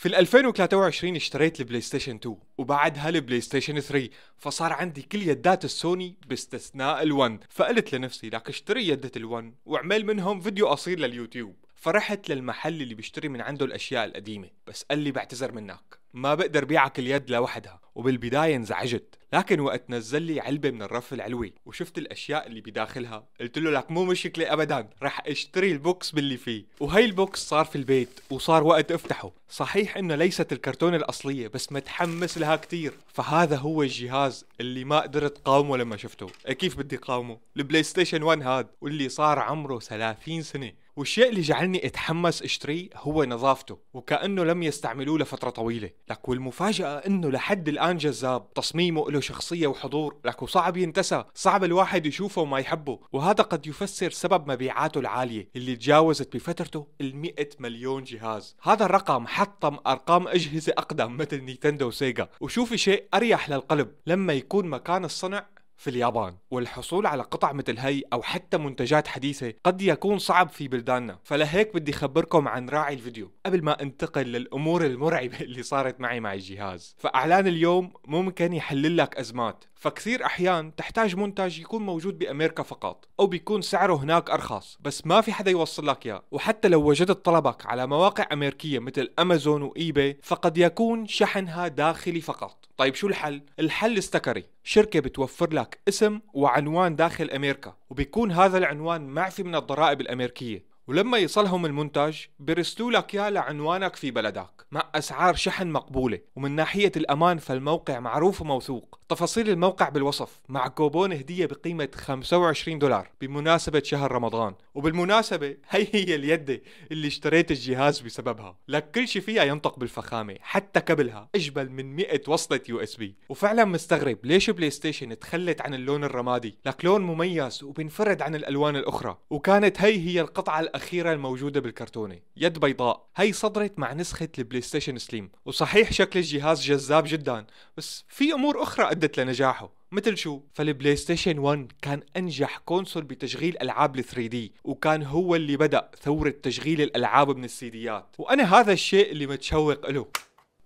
في ال 2023 اشتريت البلاي ستيشن 2 وبعدها البلاي ستيشن 3 فصار عندي كل يدات السوني باستثناء ال1 فقلت لنفسي لك اشتري يدة ال1 واعمل منهم فيديو قصير لليوتيوب فرحت للمحل اللي بيشتري من عنده الاشياء القديمه بس قال لي بعتذر منك ما بقدر بيعك اليد لوحدها وبالبداية انزعجت لكن وقت نزل لي علبة من الرف العلوي وشفت الأشياء اللي بداخلها قلت له لك مو مشكلة أبدا رح اشتري البوكس باللي فيه وهي البوكس صار في البيت وصار وقت افتحه صحيح انه ليست الكرتونة الأصلية بس متحمس لها كتير فهذا هو الجهاز اللي ما قدرت قاومه لما شفته كيف بدي قاومه البلاي ستيشن 1 هاد واللي صار عمره 30 سنة والشيء اللي جعلني اتحمس اشتريه هو نظافته وكأنه لم يستعملوه لفترة طويلة لك والمفاجأة انه لحد الان جذاب تصميمه له شخصية وحضور لك وصعب ينتسى صعب الواحد يشوفه وما يحبه وهذا قد يفسر سبب مبيعاته العالية اللي تجاوزت بفترته ال مليون جهاز هذا الرقم حطم ارقام اجهزة اقدم مثل نينتندو وسيجا وشوفي شيء اريح للقلب لما يكون مكان الصنع في اليابان والحصول على قطع مثل هي أو حتى منتجات حديثة قد يكون صعب في بلداننا فلهيك بدي أخبركم عن راعي الفيديو قبل ما أنتقل للأمور المرعبة اللي صارت معي مع الجهاز فأعلان اليوم ممكن يحلل لك أزمات فكثير احيان تحتاج منتج يكون موجود بامريكا فقط او بيكون سعره هناك ارخص بس ما في حدا يوصل لك اياه وحتى لو وجدت طلبك على مواقع امريكيه مثل امازون وايباي فقد يكون شحنها داخلي فقط طيب شو الحل الحل استكري شركة بتوفر لك اسم وعنوان داخل أمريكا وبيكون هذا العنوان معفي من الضرائب الأمريكية ولما يصلهم المنتج بيرسلوا لك اياه لعنوانك في بلدك مع اسعار شحن مقبوله ومن ناحيه الامان فالموقع معروف وموثوق تفاصيل الموقع بالوصف مع كوبون هديه بقيمه 25 دولار بمناسبه شهر رمضان وبالمناسبه هي هي اليد اللي اشتريت الجهاز بسببها لك كل شيء فيها ينطق بالفخامه حتى كبلها اجبل من 100 وصله يو اس بي وفعلا مستغرب ليش بلاي ستيشن تخلت عن اللون الرمادي لك لون مميز وبينفرد عن الالوان الاخرى وكانت هي هي القطعه الأخيرة الموجودة بالكرتونة يد بيضاء هي صدرت مع نسخة البلاي ستيشن سليم وصحيح شكل الجهاز جذاب جدا بس في أمور أخرى أدت لنجاحه مثل شو فالبلاي ستيشن 1 كان انجح كونسول بتشغيل العاب الثري 3 دي وكان هو اللي بدا ثوره تشغيل الالعاب من السيديات وانا هذا الشيء اللي متشوق له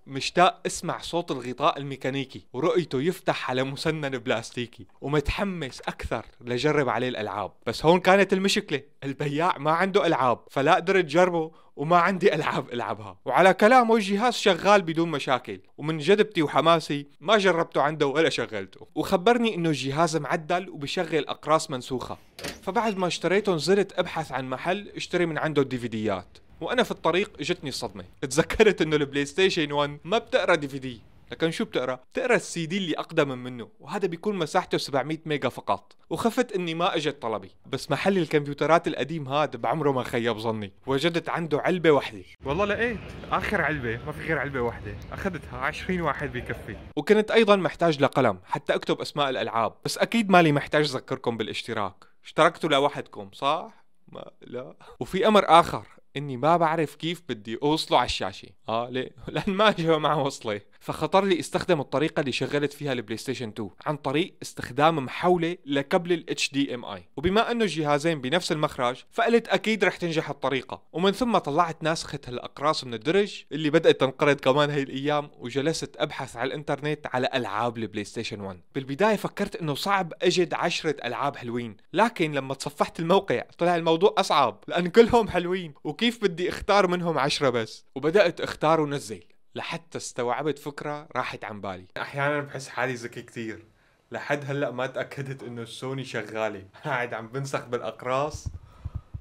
مشتاق اسمع صوت الغطاء الميكانيكي ورؤيته يفتح على مسنن بلاستيكي ومتحمس اكثر لجرب عليه الالعاب بس هون كانت المشكله البياع ما عنده العاب فلا قدرت اجربه وما عندي العاب العبها وعلى كلامه الجهاز شغال بدون مشاكل ومن جذبتي وحماسي ما جربته عنده ولا شغلته وخبرني انه الجهاز معدل وبشغل اقراص منسوخه فبعد ما اشتريته نزلت ابحث عن محل اشتري من عنده الديفيديات وانا في الطريق اجتني الصدمه تذكرت انه البلاي ستيشن 1 ما بتقرا دي في دي لكن شو بتقرا؟ بتقرا السي دي اللي اقدم منه وهذا بيكون مساحته 700 ميجا فقط وخفت اني ما اجت طلبي بس محل الكمبيوترات القديم هذا بعمره ما خيب ظني وجدت عنده علبه وحده والله لقيت اخر علبه ما في غير علبه وحده اخذتها 20 واحد بيكفي وكنت ايضا محتاج لقلم حتى اكتب اسماء الالعاب بس اكيد مالي محتاج اذكركم بالاشتراك اشتركتوا لوحدكم صح ما لا وفي امر اخر اني ما بعرف كيف بدي اوصله على الشاشه اه ليه؟ لان ما جاء معه وصله فخطر لي استخدم الطريقه اللي شغلت فيها البلاي ستيشن 2 عن طريق استخدام محوله لكبل الاتش دي ام اي وبما انه الجهازين بنفس المخرج فقلت اكيد رح تنجح الطريقه ومن ثم طلعت ناسخه هالاقراص من الدرج اللي بدات تنقرض كمان هي الايام وجلست ابحث على الانترنت على العاب البلاي ستيشن 1 بالبدايه فكرت انه صعب اجد عشرة العاب حلوين لكن لما تصفحت الموقع طلع الموضوع اصعب لان كلهم حلوين وكيف بدي اختار منهم عشرة بس وبدات اختار ونزل لحتى استوعبت فكره راحت عن بالي احيانا بحس حالي ذكي كثير لحد هلا ما تاكدت انه سوني شغاله قاعد عم بنسخ بالاقراص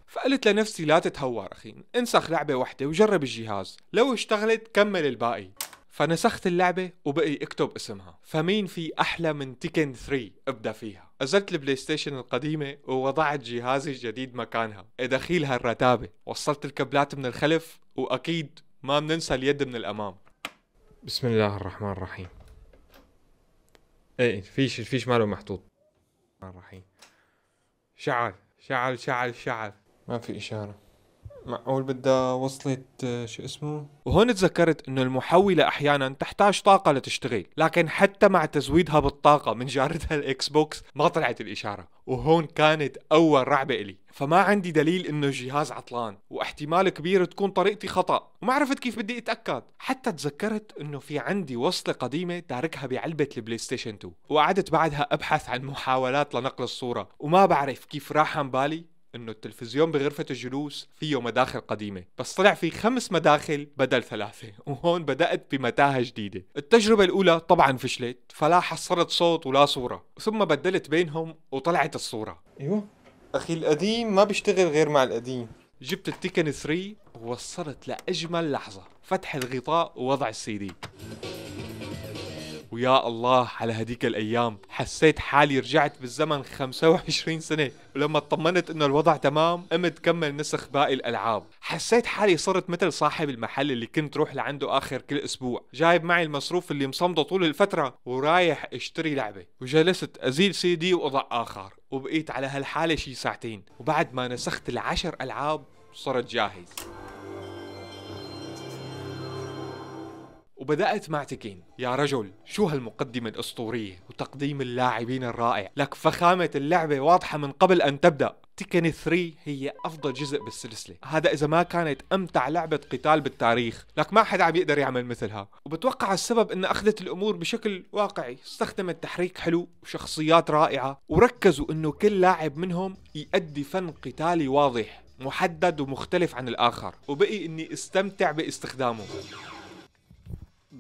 فقلت لنفسي لا تتهور اخي انسخ لعبه واحده وجرب الجهاز لو اشتغلت كمل الباقي فنسخت اللعبة وبقي اكتب اسمها فمين في احلى من تيكن 3 ابدا فيها ازلت البلاي ستيشن القديمة ووضعت جهازي الجديد مكانها ادخيلها إيه الرتابة وصلت الكبلات من الخلف واكيد ما بننسى اليد من الامام بسم الله الرحمن الرحيم ايه فيش فيش ماله محطوط الرحمن الرحيم شعل شعل شعل شعل ما في اشاره معقول بدها وصلت آه، شو اسمه وهون تذكرت انه المحولة احيانا تحتاج طاقة لتشتغل لكن حتى مع تزويدها بالطاقة من جارتها الاكس بوكس ما طلعت الاشارة وهون كانت اول رعبة الي فما عندي دليل انه الجهاز عطلان واحتمال كبير تكون طريقتي خطا وما عرفت كيف بدي اتاكد حتى تذكرت انه في عندي وصله قديمه تاركها بعلبه البلاي ستيشن 2 وقعدت بعدها ابحث عن محاولات لنقل الصوره وما بعرف كيف راح عن بالي انه التلفزيون بغرفه الجلوس فيه مداخل قديمه بس طلع في خمس مداخل بدل ثلاثه وهون بدات بمتاهه جديده التجربه الاولى طبعا فشلت فلا حصلت صوت ولا صوره ثم بدلت بينهم وطلعت الصوره ايوه اخي القديم ما بيشتغل غير مع القديم جبت التيكن 3 ووصلت لاجمل لحظه فتح الغطاء ووضع السي دي ويا الله على هديك الايام حسيت حالي رجعت بالزمن 25 سنه ولما اطمنت انه الوضع تمام قمت كمل نسخ باقي الالعاب حسيت حالي صرت مثل صاحب المحل اللي كنت روح لعنده اخر كل اسبوع جايب معي المصروف اللي مصمده طول الفتره ورايح اشتري لعبه وجلست ازيل سي دي واضع اخر وبقيت على هالحاله شي ساعتين وبعد ما نسخت العشر العاب صرت جاهز وبدأت مع تكين يا رجل شو هالمقدمة الأسطورية وتقديم اللاعبين الرائع لك فخامة اللعبة واضحة من قبل أن تبدأ تيكن 3 هي افضل جزء بالسلسله هذا اذا ما كانت امتع لعبه قتال بالتاريخ لك ما حدا عم يقدر يعمل مثلها وبتوقع السبب ان اخذت الامور بشكل واقعي استخدمت تحريك حلو وشخصيات رائعه وركزوا انه كل لاعب منهم يؤدي فن قتالي واضح محدد ومختلف عن الاخر وبقي اني استمتع باستخدامه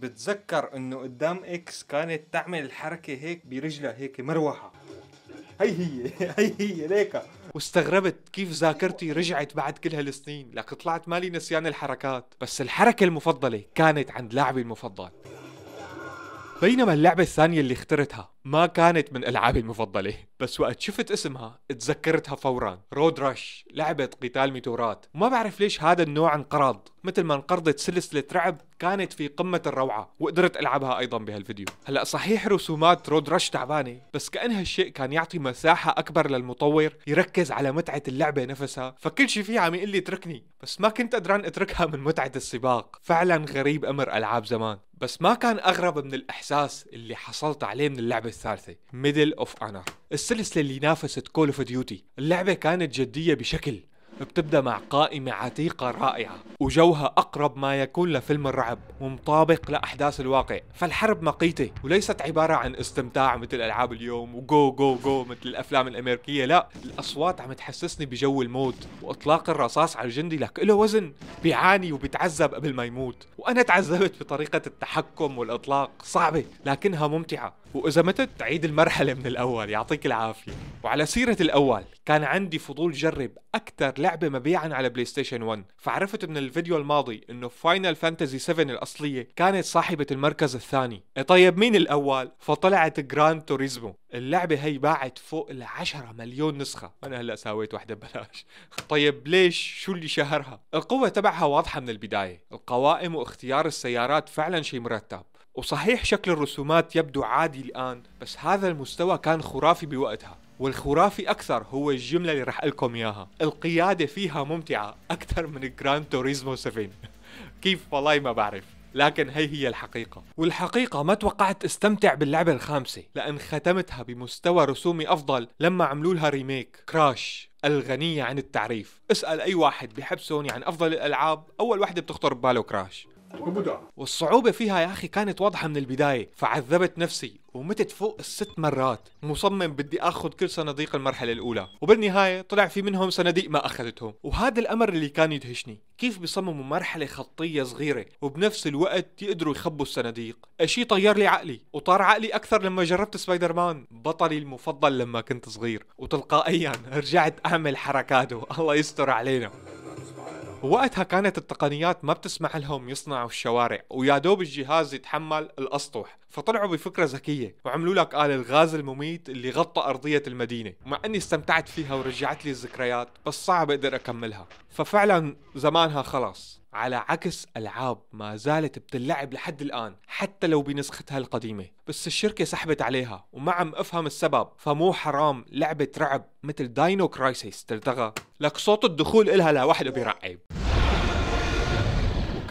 بتذكر انه قدام اكس كانت تعمل الحركه هيك برجلها هيك مروحه هي هي هي هي ليكا واستغربت كيف ذاكرتي رجعت بعد كل هالسنين لك طلعت مالي نسيان الحركات بس الحركه المفضله كانت عند لاعبي المفضل بينما اللعبة الثانية اللي اخترتها ما كانت من العابي المفضله بس وقت شفت اسمها تذكرتها فورا رود رش لعبه قتال ميتورات وما بعرف ليش هذا النوع انقرض مثل ما انقرضت سلسله رعب كانت في قمه الروعه وقدرت العبها ايضا بهالفيديو هلا صحيح رسومات رود رش تعبانه بس كان هالشيء كان يعطي مساحه اكبر للمطور يركز على متعه اللعبه نفسها فكل شيء فيه عم يقول لي اتركني بس ما كنت قدران اتركها من متعه السباق فعلا غريب امر العاب زمان بس ما كان اغرب من الاحساس اللي حصلت عليه من اللعبه الثالثة ميدل اوف انا السلسلة اللي نافست كول اوف ديوتي اللعبة كانت جدية بشكل بتبدأ مع قائمة عتيقة رائعة وجوها أقرب ما يكون لفيلم الرعب ومطابق لأحداث الواقع فالحرب مقيتة وليست عبارة عن استمتاع مثل ألعاب اليوم وجو جو جو مثل الأفلام الأمريكية لا الأصوات عم تحسسني بجو الموت وإطلاق الرصاص على الجندي لك له وزن بيعاني وبيتعذب قبل ما يموت وأنا تعذبت بطريقة التحكم والإطلاق صعبة لكنها ممتعة واذا متت تعيد المرحله من الاول يعطيك العافيه وعلى سيره الاول كان عندي فضول جرب اكثر لعبه مبيعا على بلاي ستيشن 1 فعرفت من الفيديو الماضي انه فاينل فانتزي 7 الاصليه كانت صاحبه المركز الثاني إيه طيب مين الاول فطلعت جراند توريزمو اللعبة هي باعت فوق العشرة 10 مليون نسخة، أنا هلا سويت وحدة ببلاش. طيب ليش؟ شو اللي شهرها؟ القوة تبعها واضحة من البداية، القوائم واختيار السيارات فعلا شيء مرتب، وصحيح شكل الرسومات يبدو عادي الآن بس هذا المستوى كان خرافي بوقتها والخرافي أكثر هو الجملة اللي رح لكم إياها القيادة فيها ممتعة أكثر من جراند توريزمو 7 كيف والله ما بعرف لكن هي هي الحقيقة والحقيقة ما توقعت استمتع باللعبة الخامسة لأن ختمتها بمستوى رسومي أفضل لما عملوا لها ريميك كراش الغنية عن التعريف اسأل أي واحد بحب سوني عن أفضل الألعاب أول واحدة بتخطر بباله كراش والصعوبة فيها يا أخي كانت واضحة من البداية فعذبت نفسي ومتت فوق الست مرات مصمم بدي اخذ كل صناديق المرحلة الأولى وبالنهاية طلع في منهم صناديق ما أخذتهم وهذا الأمر اللي كان يدهشني كيف بصمموا مرحلة خطية صغيرة وبنفس الوقت يقدروا يخبوا الصناديق اشي طير لي عقلي وطار عقلي أكثر لما جربت سبايدر مان بطلي المفضل لما كنت صغير وتلقائيا رجعت أعمل حركاته الله يستر علينا وقتها كانت التقنيات ما بتسمح لهم يصنعوا الشوارع ويا دوب الجهاز يتحمل الاسطح فطلعوا بفكره ذكيه وعملوا لك آل الغاز المميت اللي غطى ارضيه المدينه مع اني استمتعت فيها ورجعت لي الذكريات بس صعب اقدر اكملها ففعلا زمانها خلاص على عكس ألعاب ما زالت بتلعب لحد الآن حتى لو بنسختها القديمة بس الشركة سحبت عليها وما عم أفهم السبب فمو حرام لعبة رعب مثل داينو كرايسيس تلتغى لك صوت الدخول إلها لوحده بيرعب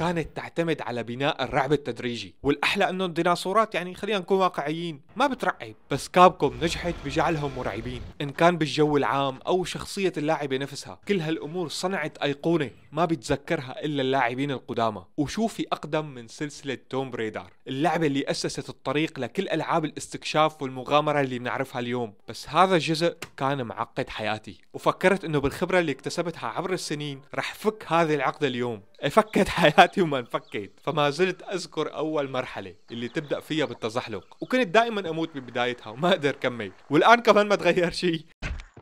كانت تعتمد على بناء الرعب التدريجي والاحلى انه الديناصورات يعني خلينا نكون واقعيين ما بترعب بس كابكوم نجحت بجعلهم مرعبين ان كان بالجو العام او شخصيه اللاعبه نفسها كل هالامور صنعت ايقونه ما بيتذكرها الا اللاعبين القدامى وشوفي اقدم من سلسله توم بريدار اللعبه اللي اسست الطريق لكل العاب الاستكشاف والمغامره اللي بنعرفها اليوم بس هذا الجزء كان معقد حياتي وفكرت انه بالخبره اللي اكتسبتها عبر السنين رح فك هذه العقده اليوم فكت حياتي وما انفكت فما زلت أذكر أول مرحلة اللي تبدأ فيها بالتزحلق وكنت دائما أموت ببدايتها وما أقدر كمل والآن كمان ما تغير شيء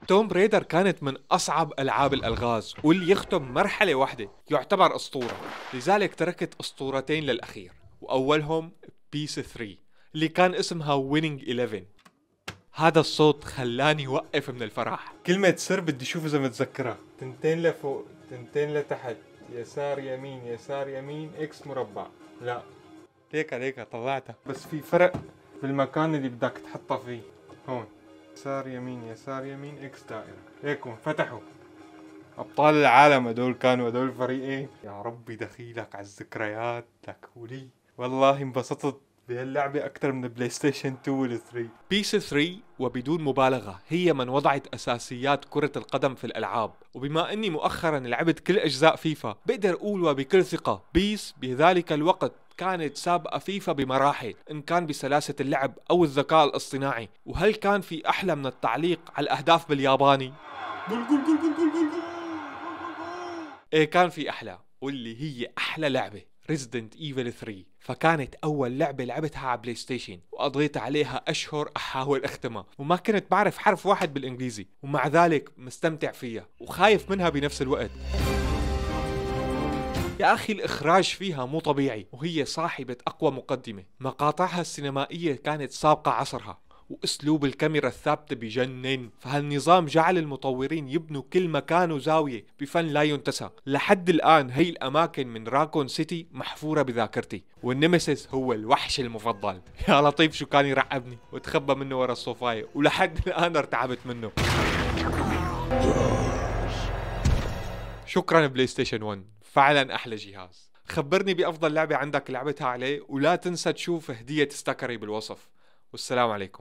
توم بريدر كانت من أصعب ألعاب الألغاز واللي يختم مرحلة واحدة يعتبر أسطورة لذلك تركت أسطورتين للأخير وأولهم بيس 3 اللي كان اسمها ويننج 11 هذا الصوت خلاني وقف من الفرح كلمة سر بدي اشوف اذا متذكرها تنتين لفوق تنتين لتحت يسار يمين يسار يمين اكس مربع لا ليك ليك طلعتها بس في فرق بالمكان اللي بدك تحطها فيه هون يسار يمين يسار يمين اكس دائرة ليكم فتحوا ابطال العالم هدول كانوا هدول الفريقين يا ربي دخيلك على الذكريات لك ولي والله انبسطت بهاللعبة أكثر من بلاي ستيشن 2 وال 3 بيس 3 وبدون مبالغة هي من وضعت أساسيات كرة القدم في الألعاب وبما أني مؤخرا لعبت كل أجزاء فيفا بقدر أقول وبكل ثقة بيس بذلك الوقت كانت سابقة فيفا بمراحل إن كان بسلاسة اللعب أو الذكاء الاصطناعي وهل كان في أحلى من التعليق على الأهداف بالياباني؟ إيه كان في أحلى واللي هي أحلى لعبة ريزيدنت ايفل 3 فكانت اول لعبه لعبتها على بلاي ستيشن وقضيت عليها اشهر احاول اختمها وما كنت بعرف حرف واحد بالانجليزي ومع ذلك مستمتع فيها وخايف منها بنفس الوقت يا أخي الإخراج فيها مو طبيعي وهي صاحبة أقوى مقدمة مقاطعها السينمائية كانت سابقة عصرها واسلوب الكاميرا الثابته بجنن فهالنظام جعل المطورين يبنوا كل مكان وزاويه بفن لا ينتسى لحد الان هي الاماكن من راكون سيتي محفوره بذاكرتي والنمسيس هو الوحش المفضل يا لطيف شو كان يرعبني وتخبى منه ورا الصوفايه ولحد الان ارتعبت منه شكرا بلاي ستيشن 1 فعلا احلى جهاز خبرني بافضل لعبه عندك لعبتها عليه ولا تنسى تشوف هديه ستاكري بالوصف والسلام عليكم